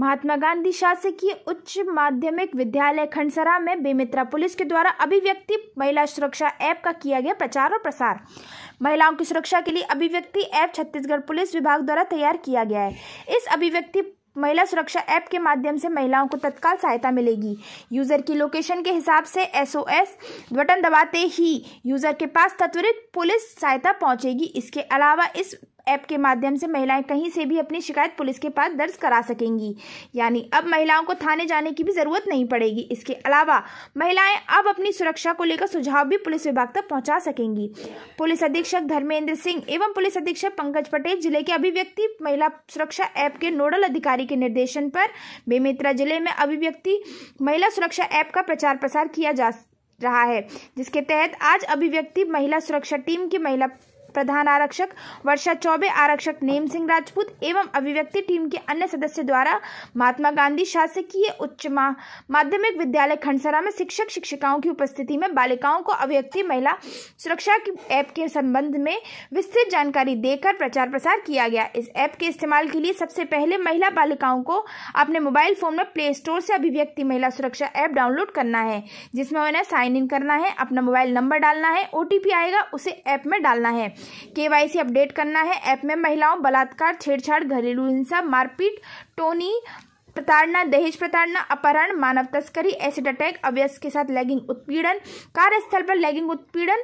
महात्मा गांधी शासकीय उच्च माध्यमिक विद्यालय खंडसरा में बेमित्रा पुलिस के द्वारा अभिव्यक्ति महिला सुरक्षा ऐप का किया गया प्रचार और प्रसार महिलाओं की सुरक्षा के लिए अभिव्यक्ति ऐप छत्तीसगढ़ पुलिस विभाग द्वारा तैयार किया गया है इस अभिव्यक्ति महिला सुरक्षा ऐप के माध्यम से महिलाओं को तत्काल सहायता मिलेगी यूजर की लोकेशन के हिसाब से एसओएस बटन दबाते ही यूजर के पास त्वरित पुलिस सहायता पहुंचेगी इसके अलावा इस ऐप के माध्यम से महिलाएं कहीं से भी अपनी शिकायत पुलिस के पास दर्ज करा सकेंगी यानी अब महिलाओं को थाने जाने की भी ज़रूरत नहीं पड़ेगी इसके अलावा महिलाएं अब अपनी सुरक्षा को लेकर सुझाव भी पुलिस विभाग तक पहुंचा सकेंगी पुलिस अधीक्षक धर्मेंद्र सिंह एवं पुलिस अधीक्षक पंकज पटेल जिले के अभिव्यक्ति महिला सुरक्षा ऐप के नोडल अधिकारी के निर्देशन पर बेमेतरा जिले में अभिव्यक्ति महिला सुरक्षा ऐप का प्रचार प्रसार किया जा रहा है जिसके तहत आज अभिव्यक्ति महिला सुरक्षा टीम की महिला प्रधान आरक्षक वर्षा चौबे आरक्षक नेम सिंह राजपूत एवं अभिव्यक्ति टीम के अन्य सदस्य द्वारा महात्मा गांधी शासकीय उच्च माध्यमिक विद्यालय खंडसरा में शिक्षक शिक्षिकाओं की उपस्थिति में बालिकाओं को अभिव्यक्ति महिला सुरक्षा की ऐप के संबंध में विस्तृत जानकारी देकर प्रचार प्रसार किया गया इस ऐप के इस्तेमाल के लिए सबसे पहले महिला बालिकाओं को अपने मोबाइल फोन में प्ले स्टोर से अभिव्यक्ति महिला सुरक्षा ऐप डाउनलोड करना है जिसमें उन्हें साइन इन करना है अपना मोबाइल नंबर डालना है ओटीपी आएगा उसे ऐप में डालना है केवाईसी अपडेट करना है ऐप में महिलाओं बलात्कार छेड़छाड़ घरेलू हिंसा मारपीट टोनी प्रताड़ना दहेज प्रताड़ना अपहरण मानव तस्करी एसिड अटैक अवयस्क के साथ लैगिंग उत्पीड़न कार्यस्थल पर लैगिंग उत्पीड़न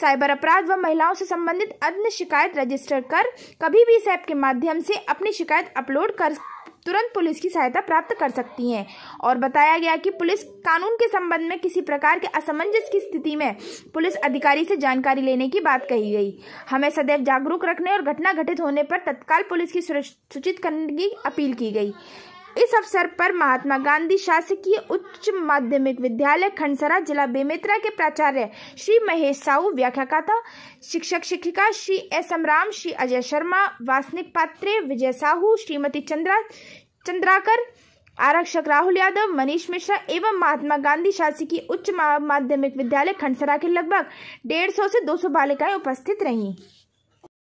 साइबर अपराध व महिलाओं से संबंधित अन्य शिकायत रजिस्टर कर कभी भी इस ऐप के माध्यम से अपनी शिकायत अपलोड कर तुरंत पुलिस की सहायता प्राप्त कर सकती हैं और बताया गया कि पुलिस कानून के संबंध में किसी प्रकार के असमंजस की स्थिति में पुलिस अधिकारी से जानकारी लेने की बात कही गई हमें सदैव जागरूक रखने और घटना घटित होने पर तत्काल पुलिस की सूचित करने की अपील की गई इस अवसर पर महात्मा गांधी शासकीय उच्च माध्यमिक विद्यालय खंडसरा जिला बेमेतरा के प्राचार्य श्री महेश साहू व्याख्याता शिक्षक शिक्षिका श्री एस एम राम श्री अजय शर्मा वासनिक पात्रे विजय साहू श्रीमती चंद्रा चंद्राकर आरक्षक राहुल यादव मनीष मिश्रा एवं महात्मा गांधी शासकीय उच्च माध्यमिक विद्यालय खंडसरा के लगभग डेढ़ सौ से दो सौ बालिकाएं उपस्थित रहीं